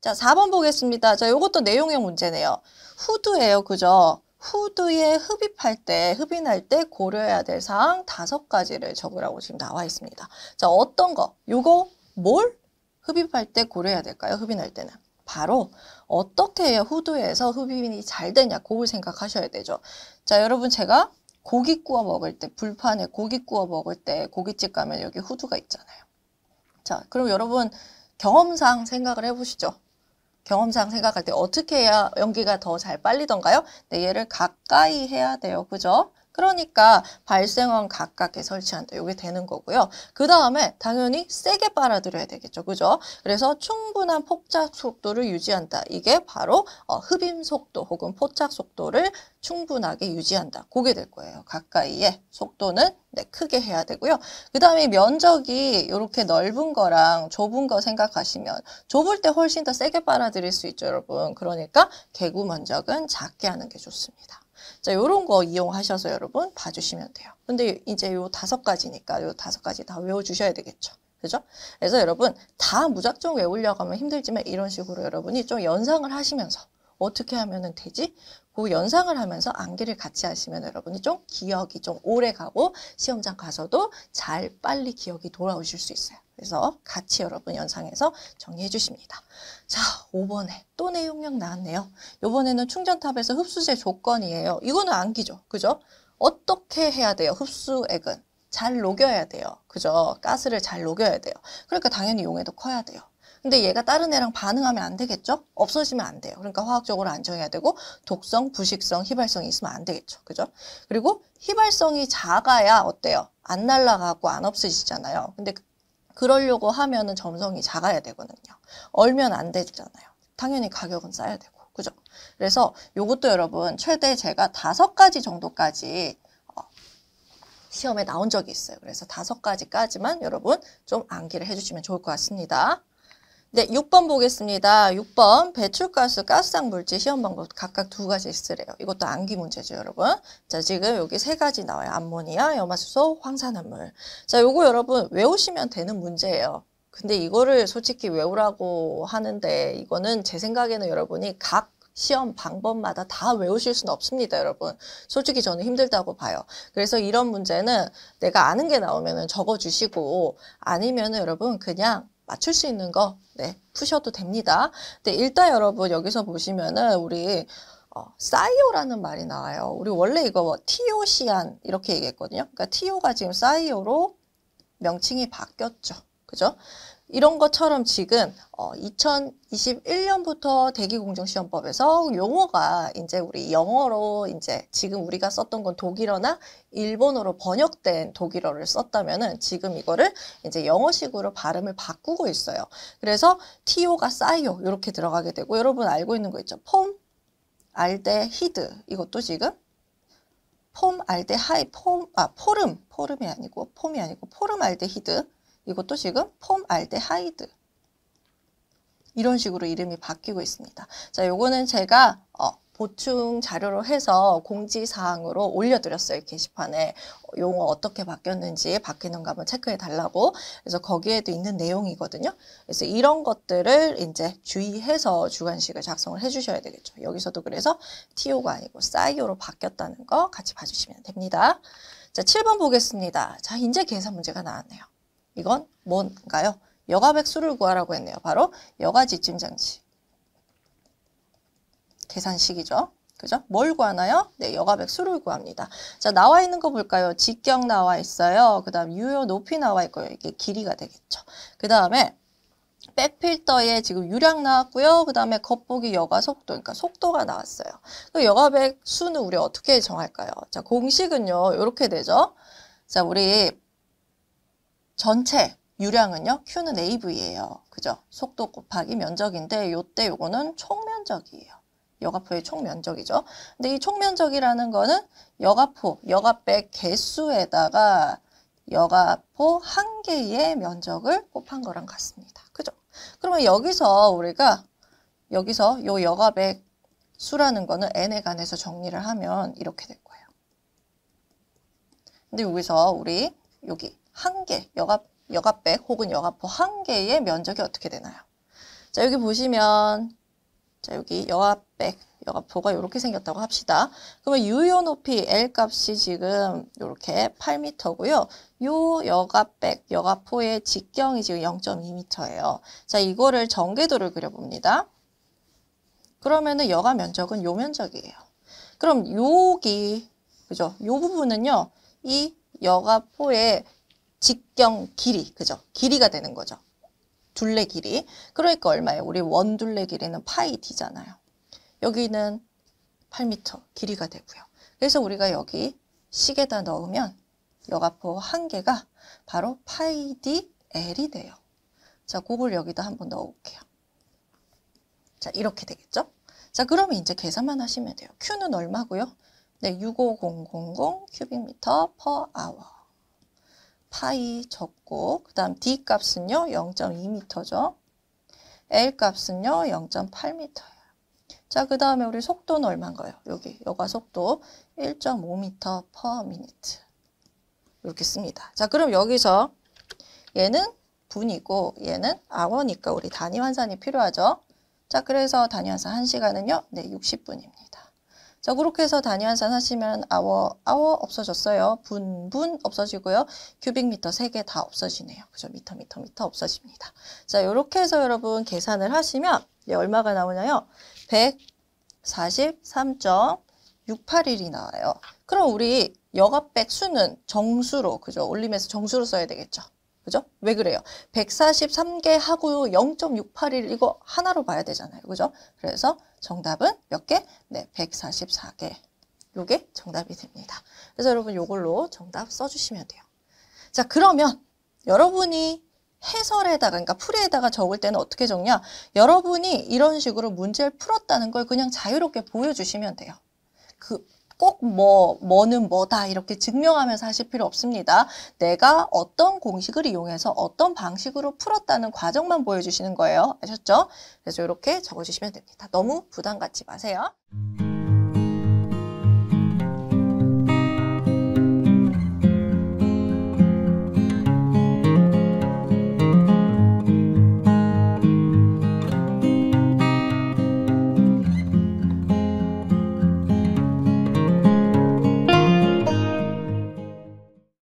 자, 4번 보겠습니다. 자, 이것도 내용형 문제네요. 후드예요. 그죠? 후드에 흡입할 때, 흡인할 때 고려해야 될 사항 다섯 가지를 적으라고 지금 나와 있습니다. 자, 어떤 거? 요거 뭘 흡입할 때 고려해야 될까요? 흡인할 때는. 바로 어떻게 해야 후드에서 흡입이 잘 되냐 그걸 생각하셔야 되죠. 자 여러분 제가 고기 구워 먹을 때 불판에 고기 구워 먹을 때 고깃집 가면 여기 후드가 있잖아요. 자 그럼 여러분 경험상 생각을 해보시죠. 경험상 생각할 때 어떻게 해야 연기가 더 잘 빨리던가요? 네, 얘를 가까이 해야 돼요. 그죠? 그러니까 발생원 각각에 설치한다. 이게 되는 거고요. 그 다음에 당연히 세게 빨아들여야 되겠죠. 그죠? 그래서 충분한 폭작 속도를 유지한다. 이게 바로 어, 흡임 속도 혹은 포착 속도를 충분하게 유지한다. 그게 될 거예요. 가까이에 속도는 네, 크게 해야 되고요. 그 다음에 면적이 이렇게 넓은 거랑 좁은 거 생각하시면 좁을 때 훨씬 더 세게 빨아들일 수 있죠. 여러분. 그러니까 개구 면적은 작게 하는 게 좋습니다. 자, 요런 거 이용하셔서 여러분 봐주시면 돼요. 근데 이제 요 다섯 가지니까 요 다섯 가지 다 외워주셔야 되겠죠. 그죠? 그래서 여러분 다 무작정 외우려고 하면 힘들지만 이런 식으로 여러분이 좀 연상을 하시면서 어떻게 하면 되지? 그 연상을 하면서 암기를 같이 하시면 여러분이 좀 기억이 좀 오래 가고 시험장 가서도 잘 빨리 기억이 돌아오실 수 있어요. 그래서 같이 여러분 연상해서 정리해 주십니다. 자, 5번에 또 내용량 나왔네요. 요번에는 충전탑에서 흡수제 조건이에요. 이거는 암기죠. 그죠? 어떻게 해야 돼요? 흡수액은. 잘 녹여야 돼요. 그죠? 가스를 잘 녹여야 돼요. 그러니까 당연히 용해도 커야 돼요. 근데 얘가 다른 애랑 반응하면 안 되겠죠? 없어지면 안 돼요. 그러니까 화학적으로 안정해야 되고 독성, 부식성, 휘발성이 있으면 안 되겠죠. 그죠? 그리고 휘발성이 작아야 어때요? 안 날아가고 안 없어지잖아요. 근데 그러려고 하면은 점성이 작아야 되거든요. 얼면 안 되잖아요. 당연히 가격은 싸야 되고. 그죠? 그래서 요것도 여러분 최대 제가 다섯 가지 정도까지 어, 시험에 나온 적이 있어요. 그래서 다섯 가지까지만 여러분 좀 암기를 해주시면 좋을 것 같습니다. 네, 6번 보겠습니다. 6번 배출가스, 가스상 물질 시험 방법 각각 두 가지 있으래요. 이것도 암기 문제죠, 여러분. 자, 지금 여기 세 가지 나와요. 암모니아, 염화수소, 황산화물. 자, 요거 여러분 외우시면 되는 문제예요. 근데 이거를 솔직히 외우라고 하는데 이거는 제 생각에는 여러분이 각 시험 방법마다 다 외우실 수는 없습니다, 여러분. 솔직히 저는 힘들다고 봐요. 그래서 이런 문제는 내가 아는 게 나오면 적어주시고 아니면 여러분 그냥 맞출 수 있는 거 네, 푸셔도 됩니다. 근데 일단 여러분 여기서 보시면은 우리 어, 사이오라는 말이 나와요. 우리 원래 이거 뭐 티오시안 이렇게 얘기했거든요. 그러니까 티오가 지금 사이오로 명칭이 바뀌었죠. 그죠? 이런 것처럼 지금 어, 2021년부터 대기공정시험법에서 용어가 이제 우리 영어로 이제 지금 우리가 썼던 건 독일어나 일본어로 번역된 독일어를 썼다면은 지금 이거를 이제 영어식으로 발음을 바꾸고 있어요. 그래서 TO가 쌓여 이렇게 들어가게 되고 여러분 알고 있는 거 있죠. 폼, 알데, 히드 이것도 지금 폼, 알데, 하이, 폼, 아, 포름, 포름이 아니고 폼이 아니고 포름 알데히드 이것도 지금 폼 알데하이드 이런 식으로 이름이 바뀌고 있습니다. 자, 요거는 제가 어, 보충 자료로 해서 공지사항으로 올려드렸어요. 게시판에 용어 어떻게 바뀌었는지 바뀌는가 한번 체크해 달라고 그래서 거기에도 있는 내용이거든요. 그래서 이런 것들을 이제 주의해서 주관식을 작성을 해주셔야 되겠죠. 여기서도 그래서 TO가 아니고 사이오로 바뀌었다는 거 같이 봐주시면 됩니다. 자, 7번 보겠습니다. 자, 이제 계산 문제가 나왔네요. 이건 뭔가요? 여가백수를 구하라고 했네요. 바로 여가지침장치. 계산식이죠. 그죠? 뭘 구하나요? 네, 여가백수를 구합니다. 자, 나와 있는 거 볼까요? 직경 나와 있어요. 그 다음 유효 높이 나와 있고요. 이게 길이가 되겠죠. 그 다음에 백필터에 지금 유량 나왔고요. 그 다음에 겉보기 여과 속도, 그러니까 속도가 나왔어요. 그 여가백 수는 우리 어떻게 정할까요? 자, 공식은요, 이렇게 되죠. 자, 우리 전체 유량은요. Q는 AV예요. 그죠? 속도 곱하기 면적인데 요때 요거는 총면적이에요. 여가포의 총면적이죠. 근데 이 총면적이라는 거는 여가포, 여가백 개수에다가 여가포 한 개의 면적을 곱한 거랑 같습니다. 그죠? 그러면 여기서 우리가 여기서 요 여가백 수라는 거는 n에 관해서 정리를 하면 이렇게 될 거예요. 근데 여기서 우리 여기 한 개, 여가, 여가백 혹은 여가포 한 개의 면적이 어떻게 되나요? 자, 여기 보시면, 자, 여기 여가백, 여가포가 이렇게 생겼다고 합시다. 그러면 유효 높이 L 값이 지금 이렇게 8m고요. 요 여가백, 여가포의 직경이 지금 0.2m예요. 자, 이거를 전개도를 그려봅니다. 그러면은 여가 면적은 요 면적이에요. 그럼 여기 그죠? 요 부분은요. 이 여가포의 직경 길이, 그죠? 길이가 되는 거죠. 둘레 길이. 그러니까 얼마예요? 우리 원둘레 길이는 파이 d잖아요. 여기는 8m 길이가 되고요. 그래서 우리가 여기 식에다 넣으면 여가포 한계가 바로 파이 d l이 돼요. 자, 그걸 여기다 한번 넣어볼게요. 자, 이렇게 되겠죠? 자, 그러면 이제 계산만 하시면 돼요. Q는 얼마고요? 네, 65000 큐빅미터 퍼 아워. 파이 적고 그 다음 D 값은요 0.2m죠. L 값은요 0.8m예요. 자, 그 다음에 우리 속도는 얼마인 가요 여기, 여과 속도 1.5m per minute. 이렇게 씁니다. 자, 그럼 여기서 얘는 분이고 얘는 아워니까 우리 단위 환산이 필요하죠. 자, 그래서 단위 환산 1시간은요, 네, 60분입니다. 자 그렇게 해서 단위 환산 하시면 아워 아워 없어졌어요. 분 분 없어지고요. 큐빅미터 세 개 다 없어지네요. 그죠? 미터 미터 미터 없어집니다. 자요렇게 해서 여러분 계산을 하시면 네, 얼마가 나오나요1 4 3 6 8일이 나와요. 그럼 우리 여가백 수는 정수로 그죠? 올림에서 정수로 써야 되겠죠. 그죠? 왜 그래요? 143개 하고 0.681 이거 하나로 봐야 되잖아요. 그죠? 그래서 정답은 몇 개? 네, 144개. 요게 정답이 됩니다. 그래서 여러분 요걸로 정답 써주시면 돼요. 자, 그러면 여러분이 해설에다가 그러니까 풀이에다가 적을 때는 어떻게 적냐? 여러분이 이런 식으로 문제를 풀었다는 걸 그냥 자유롭게 보여주시면 돼요. 그꼭 뭐, 뭐는 뭐다 이렇게 증명하면서 하실 필요 없습니다. 내가 어떤 공식을 이용해서 어떤 방식으로 풀었다는 과정만 보여주시는 거예요. 아셨죠? 그래서 이렇게 적어주시면 됩니다. 너무 부담 갖지 마세요.